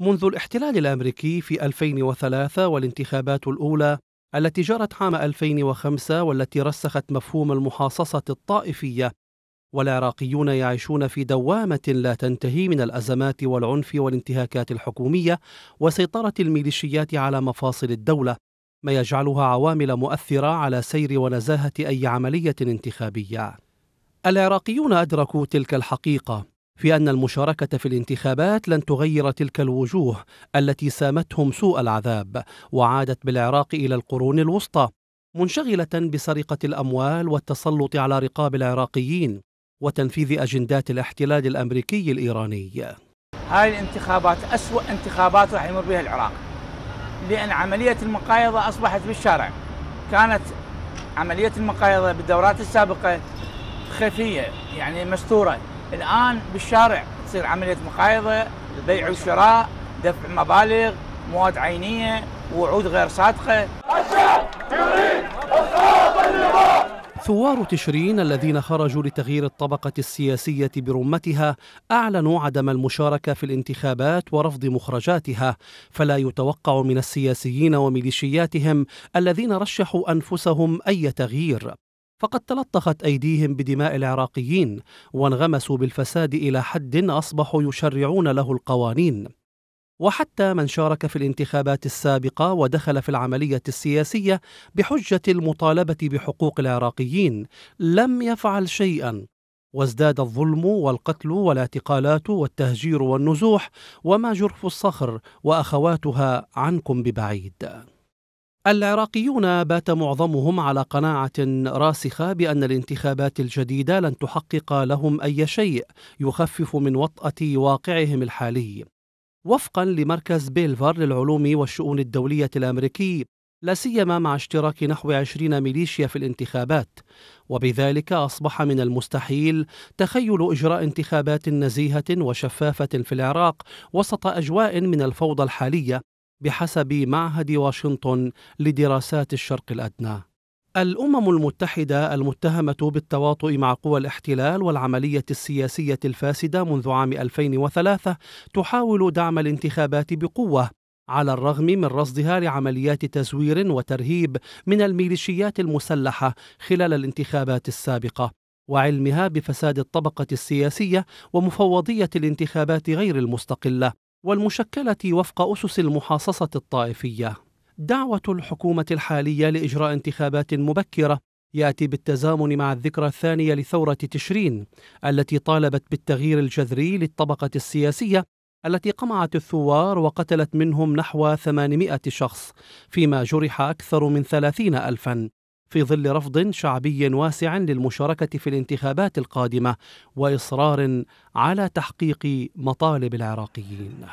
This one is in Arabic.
منذ الاحتلال الامريكي في 2003 والانتخابات الاولى التي جرت عام 2005 والتي رسخت مفهوم المحاصصه الطائفيه والعراقيون يعيشون في دوامه لا تنتهي من الازمات والعنف والانتهاكات الحكوميه وسيطره الميليشيات على مفاصل الدوله ما يجعلها عوامل مؤثره على سير ونزاهه اي عمليه انتخابيه العراقيون ادركوا تلك الحقيقه في ان المشاركه في الانتخابات لن تغير تلك الوجوه التي سامتهم سوء العذاب وعادت بالعراق الى القرون الوسطى منشغله بسرقه الاموال والتسلط على رقاب العراقيين وتنفيذ اجندات الاحتلال الامريكي الايراني. هاي الانتخابات اسوا انتخابات راح يمر بها العراق. لان عمليه المقايضه اصبحت بالشارع. كانت عمليه المقايضه بالدورات السابقه خفيه يعني مستوره الان بالشارع تصير عمليه مقايضه بيع وشراء دفع مبالغ مواد عينيه وعود غير صادقه ثوار تشرين الذين خرجوا لتغيير الطبقة السياسية برمتها أعلنوا عدم المشاركة في الانتخابات ورفض مخرجاتها فلا يتوقع من السياسيين وميليشياتهم الذين رشحوا أنفسهم أي تغيير فقد تلطخت ايديهم بدماء العراقيين وانغمسوا بالفساد الى حد اصبحوا يشرعون له القوانين وحتى من شارك في الانتخابات السابقه ودخل في العمليه السياسيه بحجه المطالبه بحقوق العراقيين لم يفعل شيئا وازداد الظلم والقتل والاعتقالات والتهجير والنزوح وما جرف الصخر واخواتها عنكم ببعيد العراقيون بات معظمهم على قناعه راسخه بان الانتخابات الجديده لن تحقق لهم اي شيء يخفف من وطاه واقعهم الحالي وفقا لمركز بيلفر للعلوم والشؤون الدوليه الامريكي لا سيما مع اشتراك نحو 20 ميليشيا في الانتخابات وبذلك اصبح من المستحيل تخيل اجراء انتخابات نزيهه وشفافه في العراق وسط اجواء من الفوضى الحاليه بحسب معهد واشنطن لدراسات الشرق الادنى الامم المتحده المتهمه بالتواطؤ مع قوى الاحتلال والعمليه السياسيه الفاسده منذ عام 2003 تحاول دعم الانتخابات بقوه على الرغم من رصدها لعمليات تزوير وترهيب من الميليشيات المسلحه خلال الانتخابات السابقه وعلمها بفساد الطبقه السياسيه ومفوضيه الانتخابات غير المستقله والمشكله وفق اسس المحاصصه الطائفيه دعوه الحكومه الحاليه لاجراء انتخابات مبكره ياتي بالتزامن مع الذكرى الثانيه لثوره تشرين التي طالبت بالتغيير الجذري للطبقه السياسيه التي قمعت الثوار وقتلت منهم نحو 800 شخص فيما جرح أكثر من 30 ألفا في ظل رفض شعبي واسع للمشاركه في الانتخابات القادمه واصرار على تحقيق مطالب العراقيين